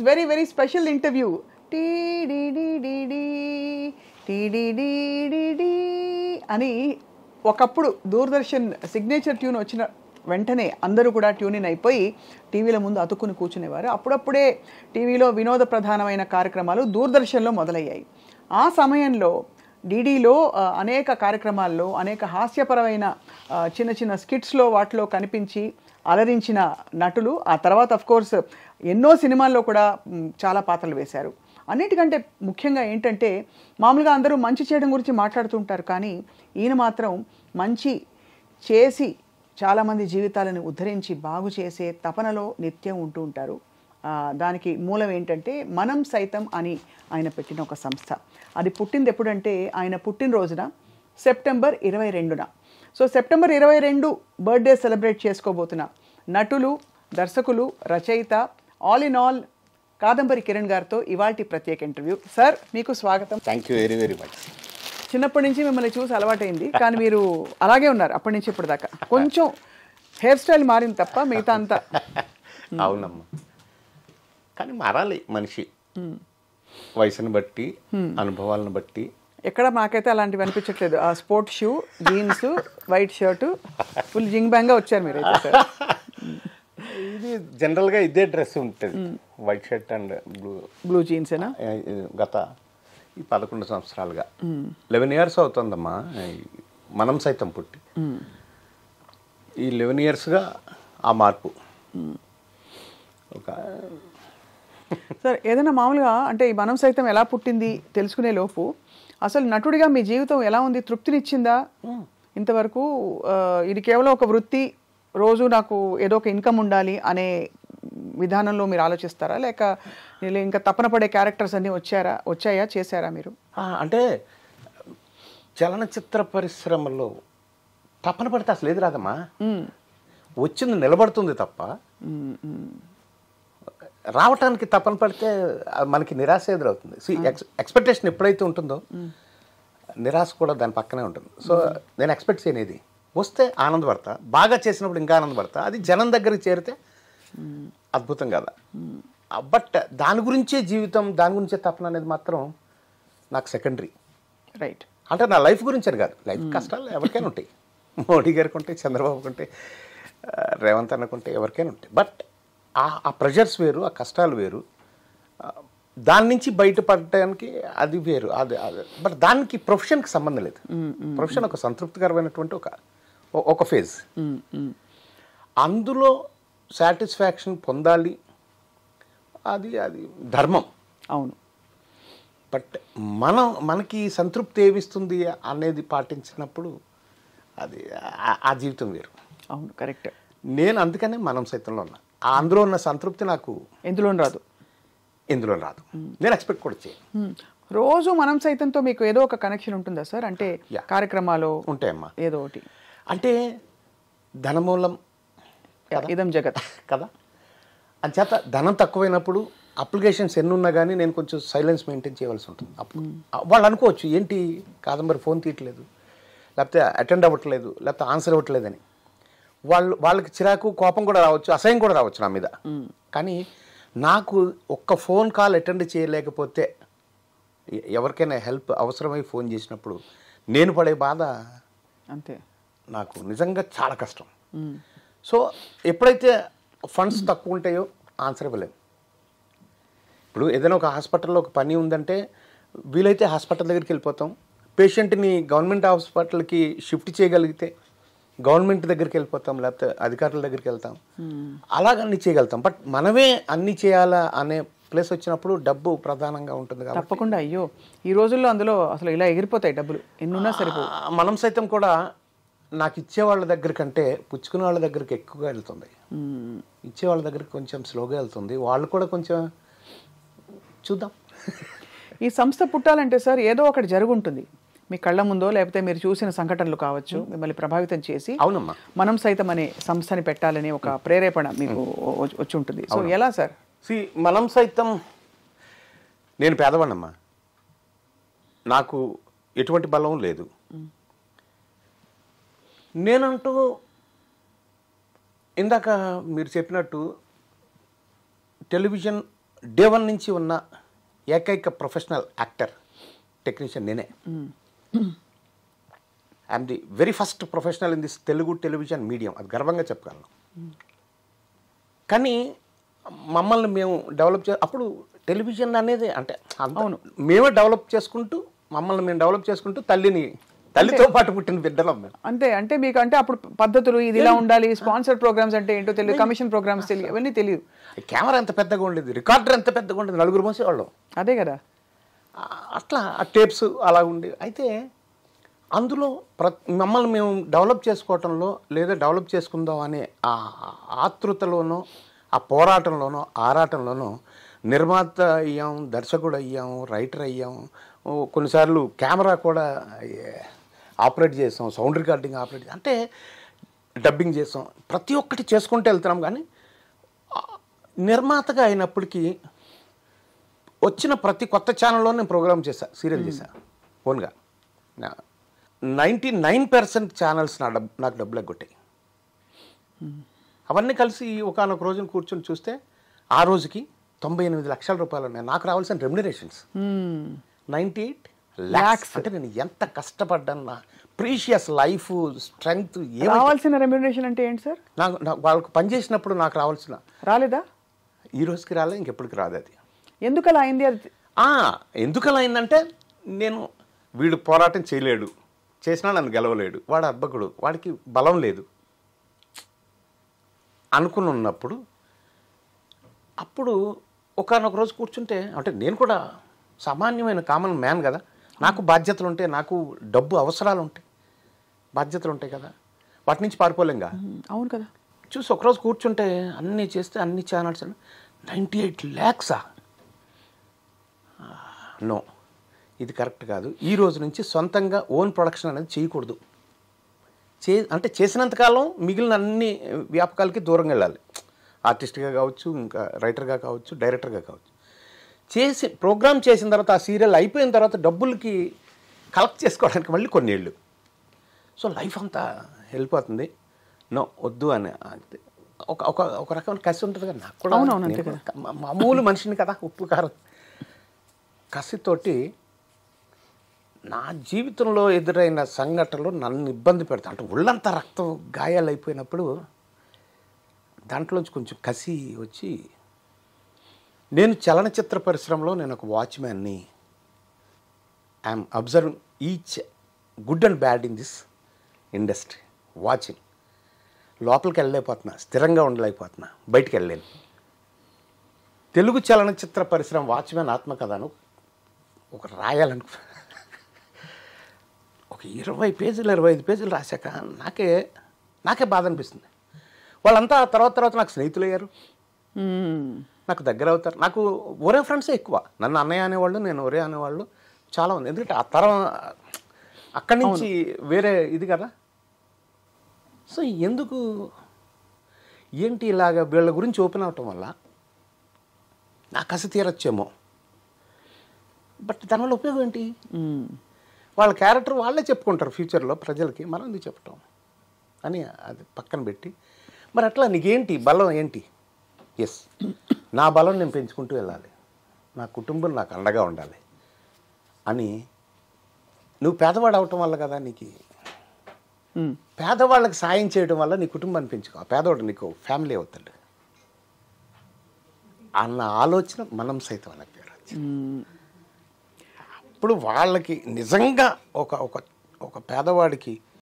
this very very special interview T D అని ఒకప్పుడు Doordarshan signature tune వచ్చిన వెంటనే అందరూ కూడా ట్యూనిన్ అయిపోయి టీవీల ముందు అతుక్కుని కూర్చునేవారు అప్పుడప్పుడే టీవీలో వినోద ప్రధానమైన కార్యక్రమాలు దూరదర్శన్లో మొదలయ్యాయి ఆ సమయంలో డీడీలో అనేక కార్యక్రమాల్లో అనేక హాస్యపరమైన చిన్న చిన్న స్కిట్స్లో వాటిలో కనిపించి అలరించిన నటులు ఆ తర్వాత కోర్స్ ఎన్నో సినిమాల్లో కూడా చాలా పాత్రలు వేశారు అన్నిటికంటే ముఖ్యంగా ఏంటంటే మామూలుగా అందరూ మంచి చేయడం గురించి మాట్లాడుతుంటారు కానీ ఈయన మాత్రం మంచి చేసి చాలామంది జీవితాలను ఉద్ధరించి బాగు చేసే తపనలో నిత్యం ఉంటూ ఉంటారు దానికి మూలం ఏంటంటే మనం సైతం అని ఆయన పెట్టిన ఒక సంస్థ అది పుట్టింది ఎప్పుడంటే ఆయన పుట్టినరోజున సెప్టెంబర్ ఇరవై రెండున సో సెప్టెంబర్ ఇరవై రెండు బర్త్డే సెలబ్రేట్ చేసుకోబోతున్నా నటులు దర్శకులు రచయిత all in all Kadambari Kiran గారితో ఇవాటి ప్రత్యేక ఇంటర్వ్యూ సార్ మీకు స్వాగతం thank you very very much చిన్నప్పటి నుంచి మిమ్మల్ని చూసి అలవాటైంది కానీ మీరు అలాగే ఉన్నారు అప్పటి నుంచి ఇప్పుడు దాకా కొంచెం హెయిర్ స్టైల్ మారింది తప్ప మిగతా అంతా అవునమ్మా కానీ మారాలి మనిషి వయసును బట్టి అనుభవాలను బట్టి ఎక్కడ మాకైతే అలాంటివి అనిపించట్లేదు ఆ sports shoe jeans white shirt full జింగ్ బ్యాంగ్గా వచ్చారు మీరు ఇది జనరల్గా ఇదే డ్రెస్ ఉంటుంది white shirt and blue blue జీన్సేనా గత ఈ పదకొండు సంవత్సరాలుగా లెవెన్ ఇయర్స్ అవుతుందమ్మా మనం సైతం పుట్టి ఈ లెవెన్ ఇయర్స్గా ఆ మార్పు ఒక సార్ ఏదైనా మామూలుగా అంటే ఈ మనం సైతం ఎలా పుట్టింది తెలుసుకునే లోపు అసలు నటుడిగా మీ జీవితం ఎలా ఉంది తృప్తినిచ్చిందా ఇంతవరకు ఇది కేవలం ఒక వృత్తి రోజు నాకు ఏదో ఒక ఇన్కమ్ ఉండాలి అనే విధానంలో మీరు ఆలోచిస్తారా లేక ఇంకా తపన పడే క్యారెక్టర్స్ అన్నీ వచ్చారా వచ్చాయా చేశారా మీరు అంటే చలనచిత్ర పరిశ్రమలో తపన పడితే అసలు ఏది రాదమ్మా వచ్చింది నిలబడుతుంది తప్ప రావటానికి తపన పడితే మనకి నిరాశ ఎదురవుతుంది ఎక్స్ ఎక్స్పెక్టేషన్ ఎప్పుడైతే ఉంటుందో నిరాశ కూడా దాని పక్కనే ఉంటుంది సో నేను ఎక్స్పెక్ట్ చేయనేది వస్తే ఆనందపడతా బాగా చేసినప్పుడు ఇంకా ఆనందపడతా అది జనం దగ్గరికి చేరితే అద్భుతం కదా బట్ దాని గురించే జీవితం దాని గురించే తపన అనేది మాత్రం నాకు సెకండరీ రైట్ అంటే నా లైఫ్ గురించి అని కాదు లైఫ్ కష్టాలు ఎవరికైనా ఉంటాయి మోడీ గారికి ఉంటాయి చంద్రబాబుకి ఉంటాయి రేవంత్ అన్నకుంటే ఎవరికైనా ఉంటాయి బట్ ఆ ప్రెషర్స్ వేరు ఆ కష్టాలు వేరు దాని నుంచి బయటపడటానికి అది వేరు అది బట్ దానికి ప్రొఫెషన్కి సంబంధం లేదు ప్రొఫెషన్ ఒక సంతృప్తికరమైనటువంటి ఒక ఒక ఫేజ్ అందులో సాటిస్ఫాక్షన్ పొందాలి అది అది ధర్మం అవును బట్ మనం మనకి సంతృప్తి ఏమిస్తుంది అనేది పాటించినప్పుడు అది ఆ జీవితం వేరు అవును కరెక్ట్ నేను అందుకనే మనం సైతంలో ఉన్నా అందులో ఉన్న సంతృప్తి నాకు ఎందులో రాదు ఎందులో రాదు నేను ఎక్స్పెక్ట్ కూడా చేయను రోజు మనం సైతంతో మీకు ఏదో ఒక కనెక్షన్ ఉంటుందా సార్ అంటే కార్యక్రమాలు ఉంటాయమ్మా ఏదో ఒకటి అంటే ధనమూలం ఇదం జగత్ కదా చేత ధనం తక్కువైనప్పుడు అప్లికేషన్స్ ఎన్ని ఉన్నా కానీ నేను కొంచెం సైలెన్స్ మెయింటైన్ చేయవలసి ఉంటుంది అప్పుడు వాళ్ళు అనుకోవచ్చు ఏంటి కాదంబరి ఫోన్ తీయట్లేదు లేకపోతే అటెండ్ అవ్వట్లేదు లేకపోతే ఆన్సర్ అవ్వట్లేదని వాళ్ళు వాళ్ళకి చిరాకు కోపం కూడా రావచ్చు అసహ్యం కూడా రావచ్చు నా మీద కానీ నాకు ఒక్క ఫోన్ కాల్ అటెండ్ చేయలేకపోతే ఎవరికైనా హెల్ప్ అవసరమై ఫోన్ చేసినప్పుడు నేను పడే బాధ అంతే నాకు నిజంగా చాలా కష్టం సో ఎప్పుడైతే ఫండ్స్ తక్కువ ఉంటాయో ఆన్సర్ ఇవ్వలేము ఇప్పుడు ఏదైనా ఒక హాస్పిటల్లో ఒక పని ఉందంటే వీలైతే హాస్పిటల్ దగ్గరికి వెళ్ళిపోతాం పేషెంట్ని గవర్నమెంట్ హాస్పిటల్కి షిఫ్ట్ చేయగలిగితే గవర్నమెంట్ దగ్గరికి వెళ్ళిపోతాం లేకపోతే అధికారుల దగ్గరికి వెళ్తాం అలాగన్నీ చేయగలుగుతాం బట్ మనమే అన్ని చేయాలా అనే ప్లేస్ వచ్చినప్పుడు డబ్బు ప్రధానంగా ఉంటుంది తప్పకుండా అయ్యో ఈ రోజుల్లో అందులో అసలు ఇలా ఎగిరిపోతాయి డబ్బులు ఎన్నున్నా సరిపో మనం సైతం కూడా నాకు ఇచ్చే వాళ్ళ దగ్గర కంటే పుచ్చుకునే వాళ్ళ దగ్గరికి ఎక్కువగా వెళ్తుంది ఇచ్చే వాళ్ళ దగ్గరికి కొంచెం స్లోగా వెళ్తుంది వాళ్ళు కూడా కొంచెం చూద్దాం ఈ సంస్థ పుట్టాలంటే సార్ ఏదో ఒకటి జరుగుంటుంది మీ కళ్ళ ముందో లేకపోతే మీరు చూసిన సంఘటనలు కావచ్చు మిమ్మల్ని ప్రభావితం చేసి అవునమ్మా మనం సైతం అనే సంస్థని పెట్టాలనే ఒక ప్రేరేపణ మీకు వచ్చి ఉంటుంది సో ఎలా సార్ సి మనం సైతం నేను పేదవాణమ్మా నాకు ఎటువంటి బలం లేదు నేనంటూ ఇందాక మీరు చెప్పినట్టు టెలివిజన్ డే వన్ నుంచి ఉన్న ఏకైక ప్రొఫెషనల్ యాక్టర్ టెక్నీషియన్ నేనే I'm the very first professional in this Telugu television medium అది గర్వంగా చెప్పగలను కానీ మమ్మల్ని మేము డెవలప్ చే అప్పుడు టెలివిజన్ అనేది అంటే అవును మేమే డెవలప్ చేసుకుంటూ మమ్మల్ని మేము డెవలప్ చేసుకుంటూ తల్లిని తల్లితో పాటు పుట్టిన బిడ్డలం అంతే అంటే మీకు అంటే అప్పుడు పద్ధతులు ఇది ఇలా ఉండాలి స్పాన్సర్ ప్రోగ్రామ్స్ అంటే ఏంటో తెలియదు కమిషన్ ప్రోగ్రామ్స్ తెలియదు అవన్నీ తెలియదు కెమెరా ఎంత పెద్దగా ఉండేది రికార్డర్ ఎంత పెద్దగా ఉండేది నలుగురు వాళ్ళు అదే కదా అట్లా ఆ టేప్స్ అలా ఉండే అయితే అందులో ప్ర మమ్మల్ని మేము డెవలప్ చేసుకోవటంలో లేదా డెవలప్ చేసుకుందాం అనే ఆ ఆతృతలోనో ఆ పోరాటంలోనో ఆరాటంలోనో నిర్మాత అయ్యాం దర్శకుడు అయ్యాం రైటర్ అయ్యాం కొన్నిసార్లు కెమెరా కూడా ఆపరేట్ చేస్తాం సౌండ్ రికార్డింగ్ ఆపరేట్ అంటే డబ్బింగ్ చేస్తాం ప్రతి ఒక్కటి చేసుకుంటూ వెళ్తున్నాం కానీ నిర్మాతగా అయినప్పటికీ వచ్చిన ప్రతి కొత్త ఛానల్లో నేను ప్రోగ్రామ్ చేశాను సీరియల్ చేశాను ఓన్గా నైంటీ నైన్ పర్సెంట్ ఛానల్స్ నా డబ్ నాకు డబ్బులు ఎగ్గొట్టాయి అవన్నీ కలిసి ఒకనొక రోజున కూర్చొని చూస్తే ఆ రోజుకి తొంభై ఎనిమిది లక్షల రూపాయలు ఉన్నాయి నాకు రావాల్సిన రెమ్యునరేషన్స్ నైంటీ ఎయిట్ ల్యాక్స్ అంటే నేను ఎంత కష్టపడ్డాను నా ప్రీషియస్ లైఫ్ స్ట్రెంగ్త్ రావాల్సిన రెమ్యునరేషన్ అంటే ఏంటి సార్ నాకు నాకు వాళ్ళకు పనిచేసినప్పుడు నాకు రావాల్సిన రాలేదా ఈ రోజుకి రాలేదు ఇంకెప్పటికి రాదు అది ఎందుకలా అయింది అది ఎందుకలా అయిందంటే నేను వీడు పోరాటం చేయలేడు చేసినా నన్ను గెలవలేడు వాడు అబ్బకుడు వాడికి బలం లేదు అనుకున్నప్పుడు ఉన్నప్పుడు అప్పుడు ఒకనొక రోజు కూర్చుంటే అంటే నేను కూడా సామాన్యమైన కామన్ మ్యాన్ కదా నాకు బాధ్యతలు ఉంటాయి నాకు డబ్బు అవసరాలు ఉంటాయి బాధ్యతలు ఉంటాయి కదా వాటి నుంచి పారిపోలేంగా అవును కదా చూసి ఒకరోజు కూర్చుంటే అన్నీ చేస్తే అన్ని ఛానల్స్ నైంటీ ఎయిట్ ల్యాక్సా నో ఇది కరెక్ట్ కాదు ఈ రోజు నుంచి సొంతంగా ఓన్ ప్రొడక్షన్ అనేది చేయకూడదు చే అంటే చేసినంతకాలం మిగిలిన అన్ని వ్యాపకాలకి దూరంగా వెళ్ళాలి ఆర్టిస్ట్గా కావచ్చు ఇంకా రైటర్గా కావచ్చు డైరెక్టర్గా కావచ్చు చేసి ప్రోగ్రామ్ చేసిన తర్వాత ఆ సీరియల్ అయిపోయిన తర్వాత డబ్బులకి కలెక్ట్ చేసుకోవడానికి మళ్ళీ కొన్నేళ్ళు సో లైఫ్ అంతా అవుతుంది నో వద్దు అని ఒక ఒక రకమైన కసి ఉంటుంది కదా నాకు కూడా మామూలు మనిషిని కదా ఉప్పు కారం కసితోటి నా జీవితంలో ఎదురైన సంఘటనలు నన్ను ఇబ్బంది పెడతాయి అంటే ఒళ్ళంత రక్తం గాయాలైపోయినప్పుడు దాంట్లోంచి కొంచెం కసి వచ్చి నేను చలనచిత్ర పరిశ్రమలో నేను ఒక వాచ్మ్యాన్ని I'm observe each good and bad in this industry watching లోపలికి వెళ్ళలేకపోతున్నా స్థిరంగా ఉండలేకపోతున్నా బయటికి వెళ్ళలేను తెలుగు చలనచిత్ర పరిశ్రమ వాచ్మెన్ ఆత్మకథను ఒక రాయాలనుకు ఒక ఇరవై పేజీలు ఇరవై ఐదు పేజీలు రాశాక నాకే నాకే బాధ అనిపిస్తుంది వాళ్ళంతా తర్వాత తర్వాత నాకు స్నేహితులు అయ్యారు నాకు దగ్గర అవుతారు నాకు ఒరే ఫ్రెండ్సే ఎక్కువ నన్ను అన్నయ్య అనేవాళ్ళు నేను ఒరే అనేవాళ్ళు చాలా ఉంది ఎందుకంటే ఆ తరం అక్కడి నుంచి వేరే ఇది కదా సో ఎందుకు ఏంటి ఇలాగ వీళ్ళ గురించి ఓపెన్ అవటం వల్ల నా కసి తీరొచ్చేమో బట్ దానివల్ల ఉపయోగం ఏంటి వాళ్ళ క్యారెక్టర్ వాళ్ళే చెప్పుకుంటారు ఫ్యూచర్లో ప్రజలకి మనం ఎందుకు చెప్పటం అని అది పక్కన పెట్టి మరి అట్లా నీకేంటి బలం ఏంటి ఎస్ నా బలం నేను పెంచుకుంటూ వెళ్ళాలి నా కుటుంబం నాకు అండగా ఉండాలి అని నువ్వు పేదవాడు అవటం వల్ల కదా నీకు పేదవాళ్ళకి సాయం చేయడం వల్ల నీ కుటుంబాన్ని పెంచుకో పేదవాడు నీకు ఫ్యామిలీ అవుతాడు అన్న ఆలోచన మనం సైతం నాకు ఇప్పుడు వాళ్ళకి నిజంగా ఒక ఒక ఒక పేదవాడికి